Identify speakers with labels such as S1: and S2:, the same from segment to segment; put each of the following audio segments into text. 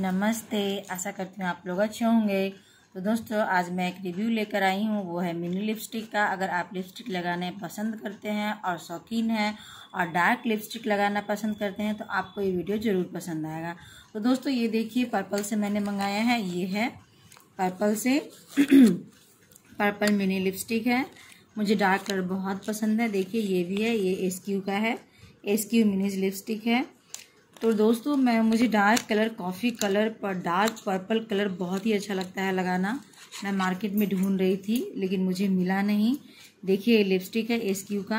S1: नमस्ते आशा करती हूँ आप लोग अच्छे होंगे तो दोस्तों आज मैं एक रिव्यू लेकर आई हूँ वो है मिनी लिपस्टिक का अगर आप लिपस्टिक लगाने पसंद करते हैं और शौकीन हैं और डार्क लिपस्टिक लगाना पसंद करते हैं तो आपको ये वीडियो ज़रूर पसंद आएगा तो दोस्तों ये देखिए पर्पल से मैंने मंगाया है ये है पर्पल से पर्पल मिनी लिपस्टिक है मुझे डार्क कलर बहुत पसंद है देखिए ये भी है ये एस का है एस क्यू मिनी लिपस्टिक है तो दोस्तों मैं मुझे डार्क कलर कॉफ़ी कलर पर डार्क पर्पल कलर बहुत ही अच्छा लगता है लगाना मैं मार्केट में ढूंढ रही थी लेकिन मुझे मिला नहीं देखिए लिपस्टिक है एस क्यू का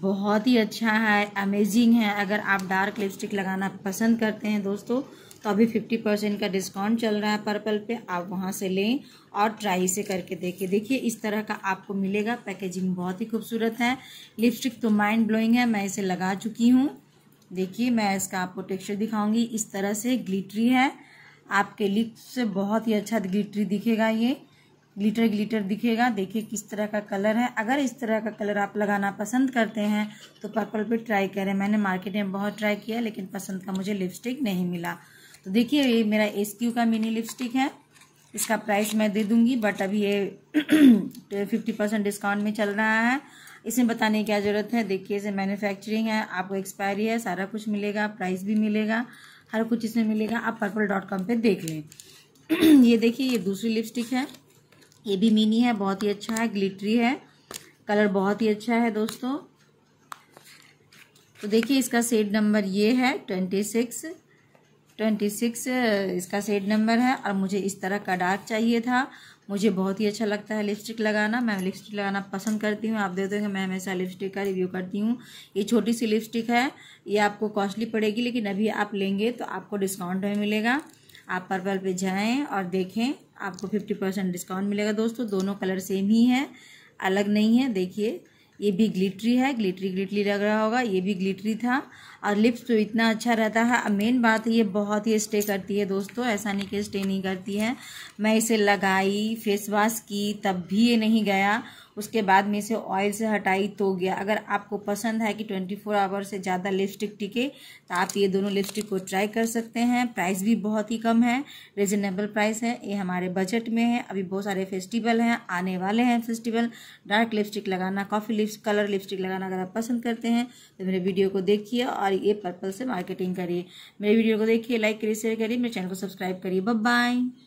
S1: बहुत ही अच्छा है अमेजिंग है अगर आप डार्क लिपस्टिक लगाना पसंद करते हैं दोस्तों तो अभी फिफ्टी परसेंट का डिस्काउंट चल रहा है पर्पल पे आप वहाँ से लें और ट्राई से करके देखिए देखिए इस तरह का आपको मिलेगा पैकेजिंग बहुत ही खूबसूरत है लिपस्टिक तो माइंड ब्लोइंग है मैं इसे लगा चुकी हूँ देखिए मैं इसका आपको टेक्सचर दिखाऊंगी इस तरह से ग्लिटरी है आपके लिप से बहुत ही अच्छा ग्लिटरी दिखेगा ये ग्लिटर ग्लिटर दिखेगा देखिए किस तरह का कलर है अगर इस तरह का कलर आप लगाना पसंद करते हैं तो पर्पल पे ट्राई करें मैंने मार्केट में बहुत ट्राई किया लेकिन पसंद का मुझे लिपस्टिक नहीं मिला तो देखिए ये मेरा एस का मिनी लिपस्टिक है इसका प्राइस मैं दे दूंगी बट अभी ये फिफ्टी परसेंट डिस्काउंट में चल रहा है इसमें बताने की क्या ज़रूरत है देखिए इसे मैन्युफैक्चरिंग है आपको एक्सपायरी है सारा कुछ मिलेगा प्राइस भी मिलेगा हर कुछ इसमें मिलेगा आप पर्पल डॉट कॉम पर देख लें ये देखिए ये दूसरी लिपस्टिक है ये भी मिनी है बहुत ही अच्छा है ग्लिटरी है कलर बहुत ही अच्छा है दोस्तों तो देखिए इसका सेट नंबर ये है ट्वेंटी सिक्स ट्वेंटी सिक्स इसका सेट नंबर है और मुझे इस तरह का डार्क चाहिए था मुझे बहुत ही अच्छा लगता है लिपस्टिक लगाना मैं लिपस्टिक लगाना पसंद करती हूँ आप देखते हैं मैं हमेशा लिपस्टिक का रिव्यू करती हूँ ये छोटी सी लिपस्टिक है ये आपको कॉस्टली पड़ेगी लेकिन अभी आप लेंगे तो आपको डिस्काउंट में मिलेगा आप पर्पल पे जाएं और देखें आपको फिफ्टी परसेंट डिस्काउंट मिलेगा दोस्तों दोनों कलर सेम ही है अलग नहीं है देखिए ये भी ग्लिटरी है ग्लिटरी ग्लिटरी लग रहा होगा ये भी ग्लिटरी था और लिप्स तो इतना अच्छा रहता है मेन बात ये बहुत ही स्टे करती है दोस्तों ऐसा नहीं कि स्टे नहीं करती है मैं इसे लगाई फेस वॉश की तब भी ये नहीं गया उसके बाद में इसे ऑयल से हटाई तो गया अगर आपको पसंद है कि ट्वेंटी फोर आवर से ज़्यादा लिपस्टिक टिके तो आप ये दोनों लिपस्टिक को ट्राई कर सकते हैं प्राइस भी बहुत ही कम है रिजनेबल प्राइस है ये हमारे बजट में है अभी बहुत सारे फेस्टिवल हैं आने वाले हैं फेस्टिवल डार्क लिपस्टिक लगाना कॉफ़ी लिप्स कलर लिपस्टिक लगाना अगर आप पसंद करते हैं तो मेरे वीडियो को देखिए और ये पर्पल से मार्केटिंग करिए मेरे वीडियो को देखिए लाइक करिए शेयर करिए मेरे चैनल को सब्सक्राइब करिए बब बाय